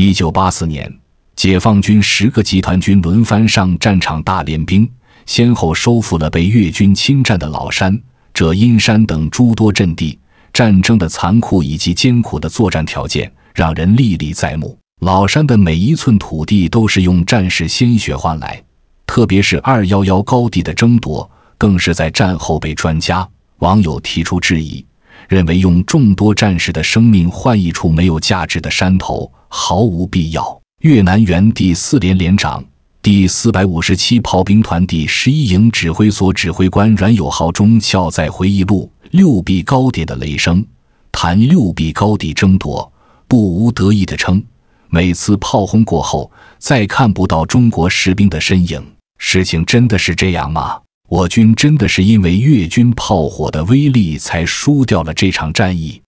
一九八四年，解放军十个集团军轮番上战场大练兵，先后收复了被越军侵占的老山、者阴山等诸多阵地。战争的残酷以及艰苦的作战条件，让人历历在目。老山的每一寸土地都是用战士鲜血换来，特别是二幺幺高地的争夺，更是在战后被专家网友提出质疑，认为用众多战士的生命换一处没有价值的山头。毫无必要。越南原第四连连长、第四百五十七炮兵团第十一营指挥所指挥官阮有浩中校在回忆录《六必高地的雷声》谈六必高地争夺，不无得意地称：“每次炮轰过后，再看不到中国士兵的身影。”事情真的是这样吗？我军真的是因为越军炮火的威力才输掉了这场战役？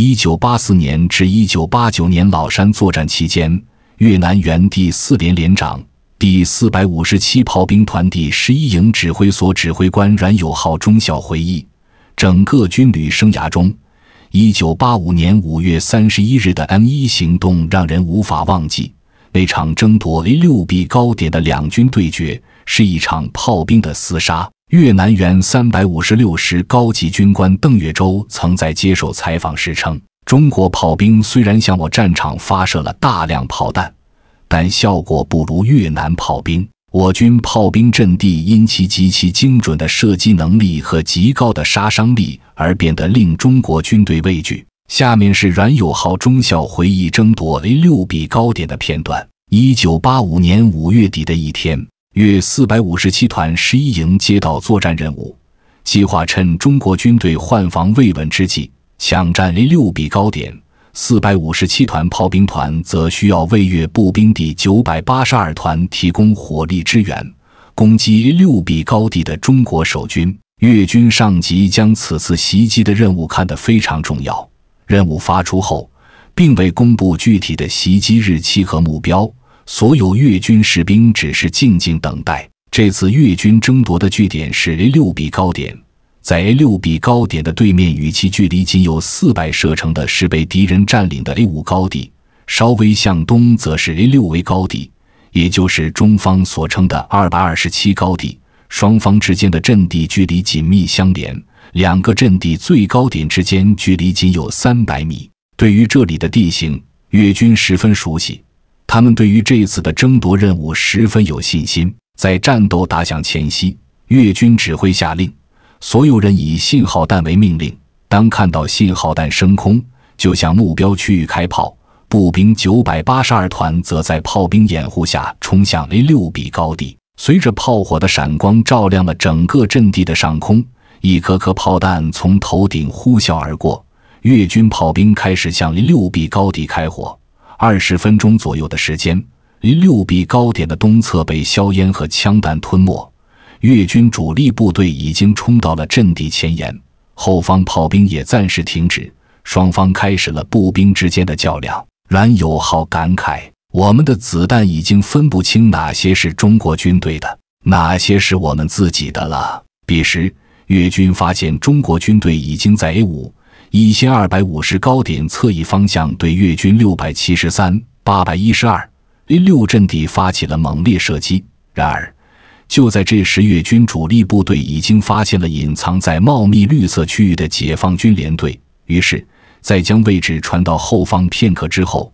一九八四年至一九八九年老山作战期间，越南原第四连连长、第四百五十七炮兵团第十一营指挥所指挥官阮友浩中校回忆，整个军旅生涯中，一九八五年五月三十一日的 M 一行动让人无法忘记。那场争夺 A 六 B 高点的两军对决，是一场炮兵的厮杀。越南原三百五十六师高级军官邓越洲曾在接受采访时称：“中国炮兵虽然向我战场发射了大量炮弹，但效果不如越南炮兵。我军炮兵阵地因其极其精准的射击能力和极高的杀伤力而变得令中国军队畏惧。”下面是阮有豪中校回忆争夺 A 六 B 高点的片段：一九八五年五月底的一天。越四百五十七团十一营接到作战任务，计划趁中国军队换防未稳之际，抢占 A 六 B 高点。四百五十七团炮兵团则需要为越步兵第九百八十二团提供火力支援，攻击六 B 高地的中国守军。越军上级将此次袭击的任务看得非常重要。任务发出后，并未公布具体的袭击日期和目标。所有越军士兵只是静静等待。这次越军争夺的据点是 A 六 B 高点，在 A 六 B 高点的对面，与其距离仅有四百射程的是被敌人占领的 A 五高地。稍微向东，则是 A 六 V 高地，也就是中方所称的二百二十七高地。双方之间的阵地距离紧密相连，两个阵地最高点之间距离仅有三百米。对于这里的地形，越军十分熟悉。他们对于这次的争夺任务十分有信心。在战斗打响前夕，越军指挥下令所有人以信号弹为命令。当看到信号弹升空，就向目标区域开炮。步兵九百八十二团则在炮兵掩护下冲向 A 六 B 高地。随着炮火的闪光照亮了整个阵地的上空，一颗颗炮弹从头顶呼啸而过。越军炮兵开始向 A 六 B 高地开火。二十分钟左右的时间，离六 B 高点的东侧被硝烟和枪弹吞没。越军主力部队已经冲到了阵地前沿，后方炮兵也暂时停止。双方开始了步兵之间的较量。阮友浩感慨：“我们的子弹已经分不清哪些是中国军队的，哪些是我们自己的了。”彼时，越军发现中国军队已经在 A 五。一千二百五十高点侧翼方向，对越军六百七十三、八百一十二六阵地发起了猛烈射击。然而，就在这时，越军主力部队已经发现了隐藏在茂密绿色区域的解放军联队。于是，在将位置传到后方片刻之后，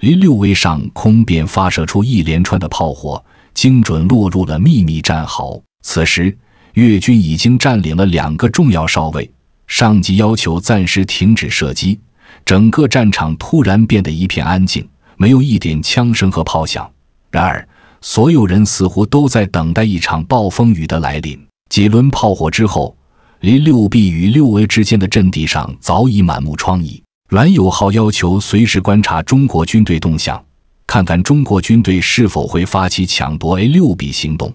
零六位上空便发射出一连串的炮火，精准落入了秘密战壕。此时，越军已经占领了两个重要哨位。上级要求暂时停止射击，整个战场突然变得一片安静，没有一点枪声和炮响。然而，所有人似乎都在等待一场暴风雨的来临。几轮炮火之后，离六 B 与六 A 之间的阵地上早已满目疮痍。阮友浩要求随时观察中国军队动向，看看中国军队是否会发起抢夺 A 六 B 行动。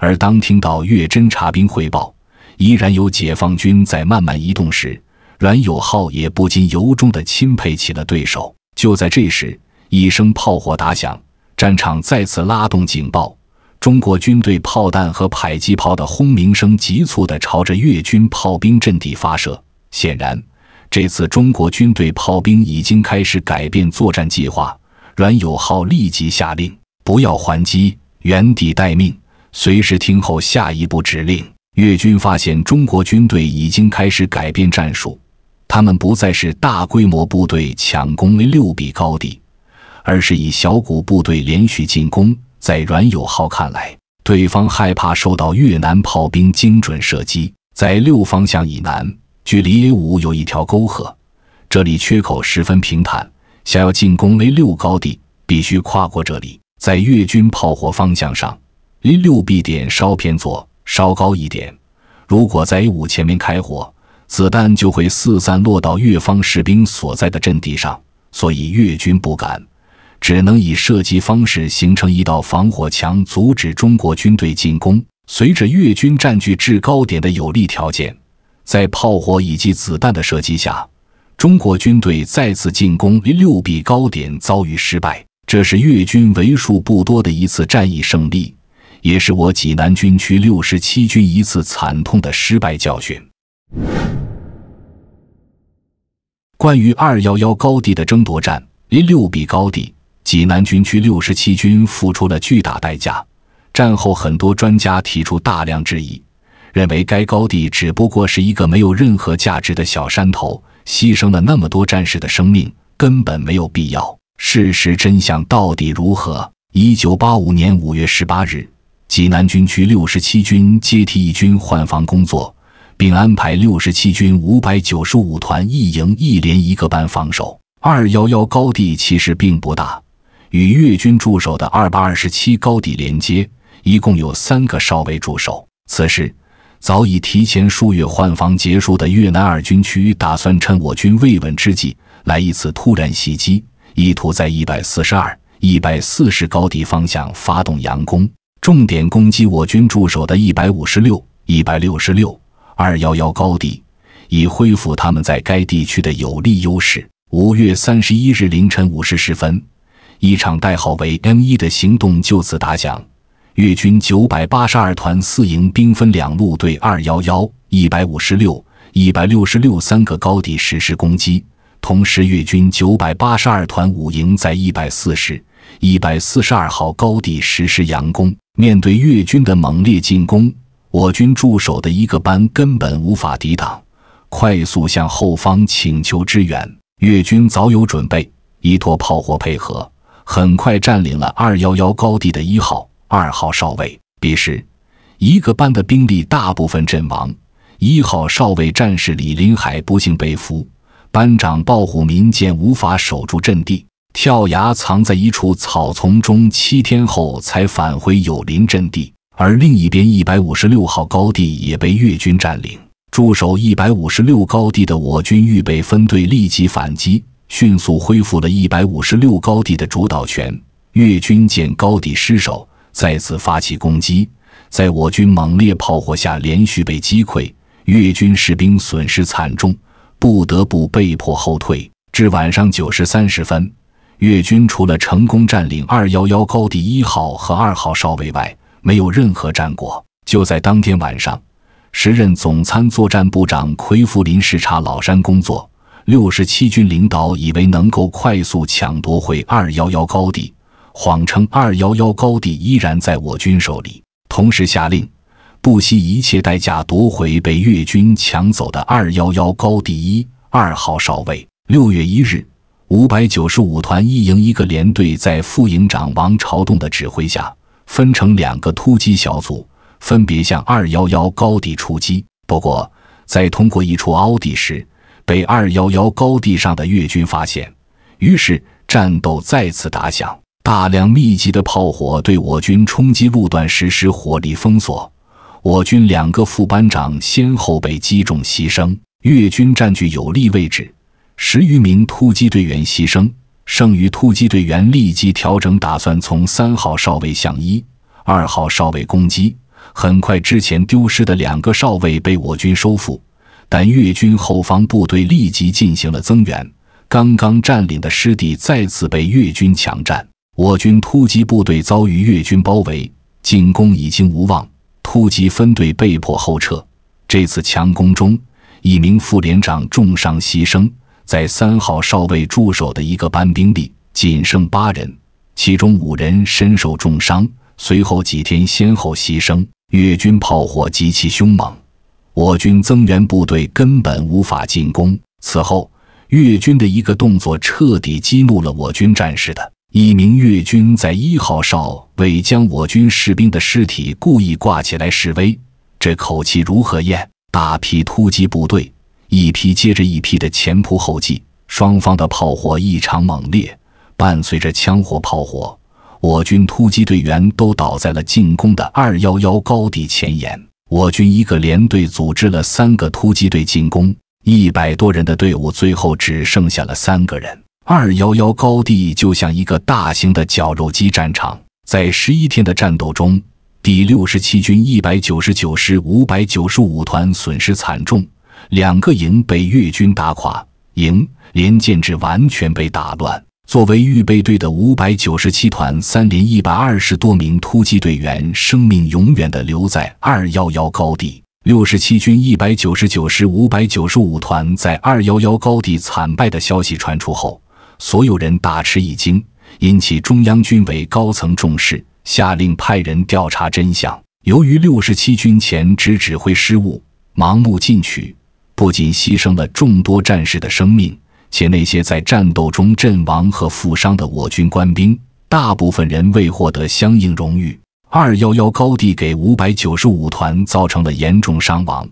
而当听到越侦察兵汇报，依然有解放军在慢慢移动时，阮有浩也不禁由衷地钦佩起了对手。就在这时，一声炮火打响，战场再次拉动警报。中国军队炮弹和迫击炮的轰鸣声急促地朝着越军炮兵阵地发射。显然，这次中国军队炮兵已经开始改变作战计划。阮有浩立即下令：不要还击，原地待命，随时听候下一步指令。越军发现中国军队已经开始改变战术，他们不再是大规模部队抢攻 A 六 B 高地，而是以小股部队连续进攻。在阮友浩看来，对方害怕受到越南炮兵精准射击。在六方向以南，距离 A 五有一条沟壑，这里缺口十分平坦，想要进攻 A 六高地，必须跨过这里。在越军炮火方向上，A 六 B 点稍偏左。稍高一点，如果在 A 五前面开火，子弹就会四散落到越方士兵所在的阵地上，所以越军不敢，只能以射击方式形成一道防火墙，阻止中国军队进攻。随着越军占据制高点的有利条件，在炮火以及子弹的射击下，中国军队再次进攻六 B 高点遭遇失败。这是越军为数不多的一次战役胜利。也是我济南军区六十七军一次惨痛的失败教训。关于二幺幺高地的争夺战，临六壁高地，济南军区六十七军付出了巨大代价。战后，很多专家提出大量质疑，认为该高地只不过是一个没有任何价值的小山头，牺牲了那么多战士的生命，根本没有必要。事实真相到底如何？一九八五年五月十八日。济南军区六十七军接替一军换防工作，并安排六十七军五百九十五团一营一连一个班防守二幺幺高地。其实并不大，与越军驻守的二八二十七高地连接，一共有三个哨位驻守。此时，早已提前数月换防结束的越南二军区打算趁我军未稳之际来一次突然袭击，意图在一百四十二、一百四十高地方向发动佯攻。重点攻击我军驻守的156、166、211高地，以恢复他们在该地区的有利优势。五月三十一日凌晨五时十分，一场代号为 M 一的行动就此打响。越军九百八十二团四营兵分两路对211、156、166三个高地实施攻击，同时越军九百八十二团五营在一百四十、一百四十二号高地实施佯攻。面对越军的猛烈进攻，我军驻守的一个班根本无法抵挡，快速向后方请求支援。越军早有准备，依托炮火配合，很快占领了二幺幺高地的一号、二号哨位。彼时，一个班的兵力大部分阵亡，一号哨位战士李林海不幸被俘，班长鲍虎民见无法守住阵地。跳崖藏在一处草丛中，七天后才返回友邻阵地。而另一边，一百五十六号高地也被越军占领。驻守一百五十六高地的我军预备分队立即反击，迅速恢复了一百五十六高地的主导权。越军见高地失守，再次发起攻击，在我军猛烈炮火下连续被击溃。越军士兵损失惨重，不得不被迫后退。至晚上九时三十分。越军除了成功占领二幺幺高地一号和二号哨位外，没有任何战果。就在当天晚上，时任总参作战部长奎福林视察老山工作。六十七军领导以为能够快速抢夺回二幺幺高地，谎称二幺幺高地依然在我军手里，同时下令不惜一切代价夺回被越军抢走的二幺幺高地一、二号哨位。六月一日。五百九十五团一营一个连队在副营长王朝栋的指挥下，分成两个突击小组，分别向二幺幺高地出击。不过，在通过一处凹地时，被二幺幺高地上的越军发现，于是战斗再次打响。大量密集的炮火对我军冲击路段实施火力封锁，我军两个副班长先后被击中牺牲。越军占据有利位置。十余名突击队员牺牲，剩余突击队员立即调整，打算从三号哨位向一、二号哨位攻击。很快，之前丢失的两个哨位被我军收复，但越军后方部队立即进行了增援，刚刚占领的失地再次被越军抢占。我军突击部队遭遇越军包围，进攻已经无望，突击分队被迫后撤。这次强攻中，一名副连长重伤牺牲。在三号哨位驻守的一个班兵力仅剩八人，其中五人身受重伤，随后几天先后牺牲。越军炮火极其凶猛，我军增援部队根本无法进攻。此后，越军的一个动作彻底激怒了我军战士的一名越军在一号哨位将我军士兵的尸体故意挂起来示威，这口气如何咽？大批突击部队。一批接着一批的前仆后继，双方的炮火异常猛烈，伴随着枪火炮火，我军突击队员都倒在了进攻的二幺幺高地前沿。我军一个连队组织了三个突击队进攻，一百多人的队伍最后只剩下了三个人。二幺幺高地就像一个大型的绞肉机战场，在十一天的战斗中，第六十七军一百九十九师五百九十五团损失惨重。两个营被越军打垮，营连建制完全被打乱。作为预备队的五百九十七团三连一百二十多名突击队员，生命永远的留在二幺幺高地。六十七军一百九十九师五百九十五团在二幺幺高地惨败的消息传出后，所有人大吃一惊，引起中央军委高层重视，下令派人调查真相。由于六十七军前指指挥失误，盲目进取。不仅牺牲了众多战士的生命，且那些在战斗中阵亡和负伤的我军官兵，大部分人未获得相应荣誉。二幺幺高地给五百九十五团造成了严重伤亡，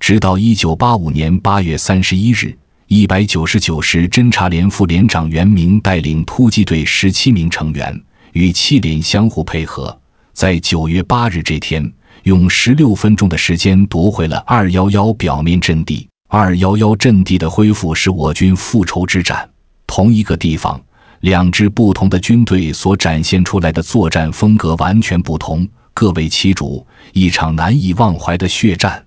直到一九八五年八月三十一日，一百九十九师侦察连副连长袁明带领突击队十七名成员，与七连相互配合，在九月八日这天。用十六分钟的时间夺回了二幺幺表面阵地，二幺幺阵地的恢复是我军复仇之战。同一个地方，两支不同的军队所展现出来的作战风格完全不同。各为其主，一场难以忘怀的血战。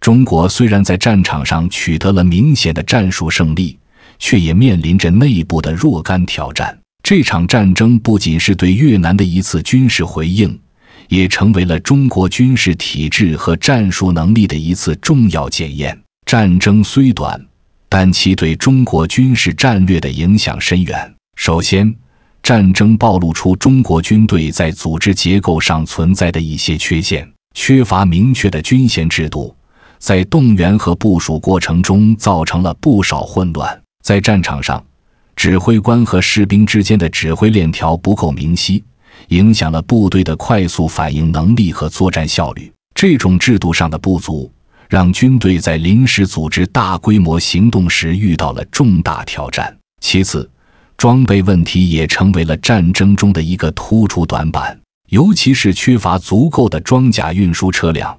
中国虽然在战场上取得了明显的战术胜利，却也面临着内部的若干挑战。这场战争不仅是对越南的一次军事回应，也成为了中国军事体制和战术能力的一次重要检验。战争虽短，但其对中国军事战略的影响深远。首先，战争暴露出中国军队在组织结构上存在的一些缺陷，缺乏明确的军衔制度，在动员和部署过程中造成了不少混乱。在战场上，指挥官和士兵之间的指挥链条不够明晰，影响了部队的快速反应能力和作战效率。这种制度上的不足，让军队在临时组织大规模行动时遇到了重大挑战。其次，装备问题也成为了战争中的一个突出短板，尤其是缺乏足够的装甲运输车辆，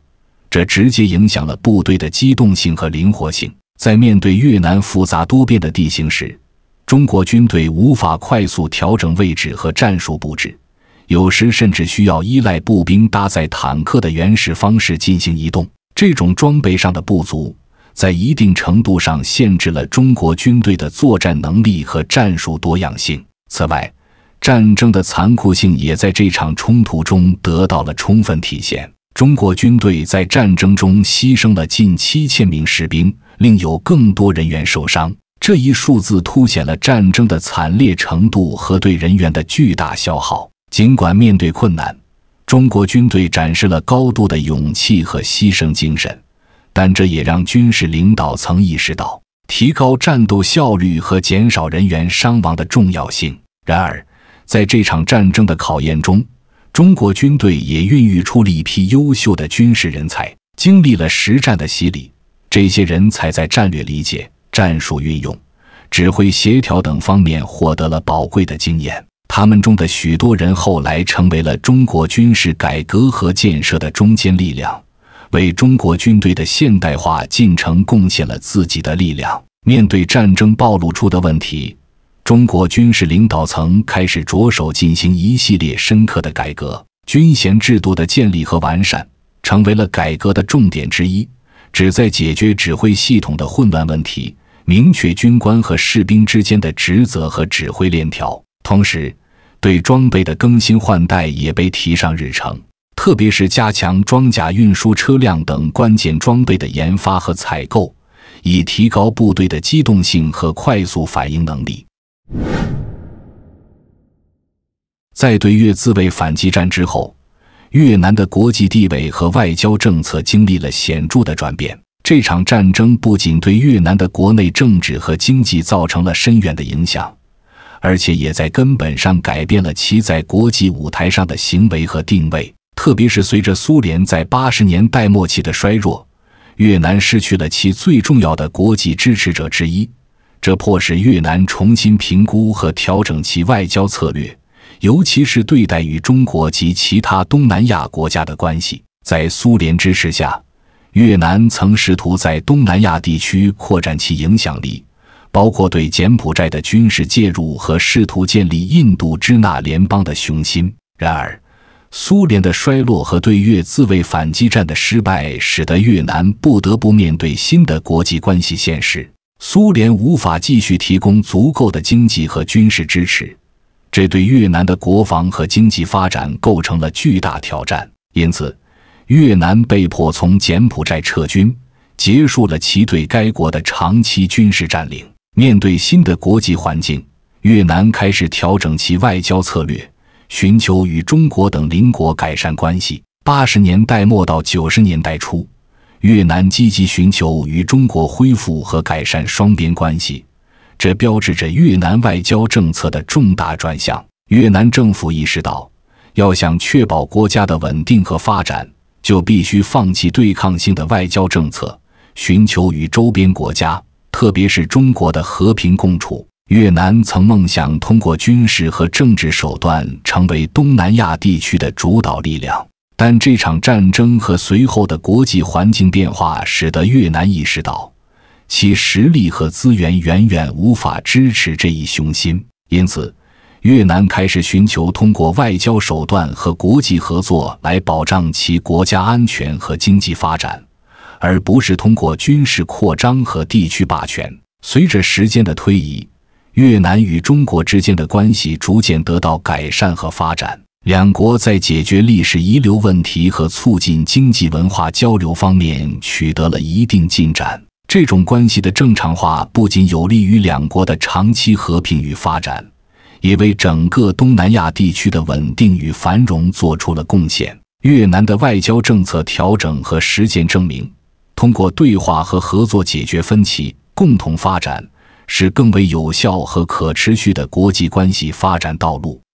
这直接影响了部队的机动性和灵活性。在面对越南复杂多变的地形时，中国军队无法快速调整位置和战术布置，有时甚至需要依赖步兵搭载坦克的原始方式进行移动。这种装备上的不足，在一定程度上限制了中国军队的作战能力和战术多样性。此外，战争的残酷性也在这场冲突中得到了充分体现。中国军队在战争中牺牲了近七千名士兵，另有更多人员受伤。这一数字凸显了战争的惨烈程度和对人员的巨大消耗。尽管面对困难，中国军队展示了高度的勇气和牺牲精神，但这也让军事领导层意识到提高战斗效率和减少人员伤亡的重要性。然而，在这场战争的考验中，中国军队也孕育出了一批优秀的军事人才，经历了实战的洗礼，这些人才在战略理解。战术运用、指挥协调等方面获得了宝贵的经验。他们中的许多人后来成为了中国军事改革和建设的中坚力量，为中国军队的现代化进程贡献了自己的力量。面对战争暴露出的问题，中国军事领导层开始着手进行一系列深刻的改革。军衔制度的建立和完善成为了改革的重点之一。旨在解决指挥系统的混乱问题，明确军官和士兵之间的职责和指挥链条。同时，对装备的更新换代也被提上日程，特别是加强装甲运输车辆等关键装备的研发和采购，以提高部队的机动性和快速反应能力。在对越自卫反击战之后。越南的国际地位和外交政策经历了显著的转变。这场战争不仅对越南的国内政治和经济造成了深远的影响，而且也在根本上改变了其在国际舞台上的行为和定位。特别是随着苏联在八十年代末期的衰弱，越南失去了其最重要的国际支持者之一，这迫使越南重新评估和调整其外交策略。尤其是对待与中国及其他东南亚国家的关系，在苏联支持下，越南曾试图在东南亚地区扩展其影响力，包括对柬埔寨的军事介入和试图建立印度支那联邦的雄心。然而，苏联的衰落和对越自卫反击战的失败，使得越南不得不面对新的国际关系现实。苏联无法继续提供足够的经济和军事支持。这对越南的国防和经济发展构成了巨大挑战，因此越南被迫从柬埔寨撤军，结束了其对该国的长期军事占领。面对新的国际环境，越南开始调整其外交策略，寻求与中国等邻国改善关系。八十年代末到九十年代初，越南积极寻求与中国恢复和改善双边关系。这标志着越南外交政策的重大转向。越南政府意识到，要想确保国家的稳定和发展，就必须放弃对抗性的外交政策，寻求与周边国家，特别是中国的和平共处。越南曾梦想通过军事和政治手段成为东南亚地区的主导力量，但这场战争和随后的国际环境变化，使得越南意识到。其实力和资源远远无法支持这一雄心，因此越南开始寻求通过外交手段和国际合作来保障其国家安全和经济发展，而不是通过军事扩张和地区霸权。随着时间的推移，越南与中国之间的关系逐渐得到改善和发展，两国在解决历史遗留问题和促进经济文化交流方面取得了一定进展。这种关系的正常化不仅有利于两国的长期和平与发展，也为整个东南亚地区的稳定与繁荣做出了贡献。越南的外交政策调整和实践证明，通过对话和合作解决分歧、共同发展，是更为有效和可持续的国际关系发展道路。